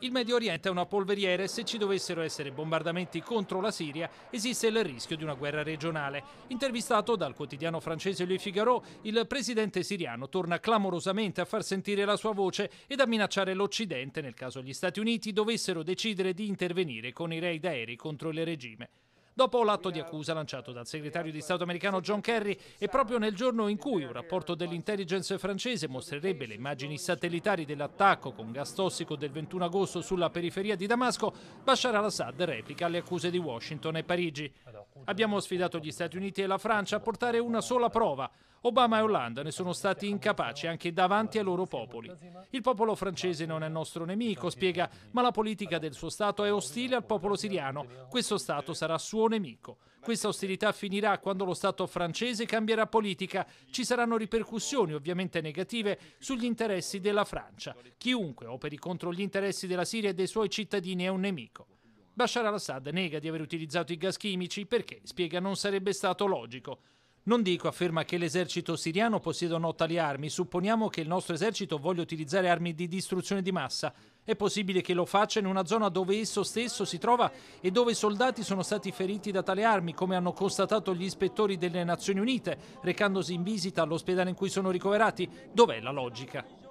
Il Medio Oriente è una polveriera e se ci dovessero essere bombardamenti contro la Siria esiste il rischio di una guerra regionale. Intervistato dal quotidiano francese Le Figaro, il presidente siriano torna clamorosamente a far sentire la sua voce ed a minacciare l'Occidente nel caso gli Stati Uniti dovessero decidere di intervenire con i raid aerei contro il regime dopo l'atto di accusa lanciato dal segretario di Stato americano John Kerry e proprio nel giorno in cui un rapporto dell'intelligence francese mostrerebbe le immagini satellitari dell'attacco con gas tossico del 21 agosto sulla periferia di Damasco, Bashar al-Assad replica alle accuse di Washington e Parigi. Abbiamo sfidato gli Stati Uniti e la Francia a portare una sola prova. Obama e Hollande ne sono stati incapaci anche davanti ai loro popoli. Il popolo francese non è nostro nemico, spiega, ma la politica del suo Stato è ostile al popolo siriano. Questo Stato sarà suo nemico. Questa ostilità finirà quando lo Stato francese cambierà politica. Ci saranno ripercussioni ovviamente negative sugli interessi della Francia. Chiunque operi contro gli interessi della Siria e dei suoi cittadini è un nemico. Bashar al-Assad nega di aver utilizzato i gas chimici perché, spiega, non sarebbe stato logico. Non dico, afferma che l'esercito siriano possieda o no tali armi, supponiamo che il nostro esercito voglia utilizzare armi di distruzione di massa. È possibile che lo faccia in una zona dove esso stesso si trova e dove i soldati sono stati feriti da tale armi, come hanno constatato gli ispettori delle Nazioni Unite, recandosi in visita all'ospedale in cui sono ricoverati. Dov'è la logica?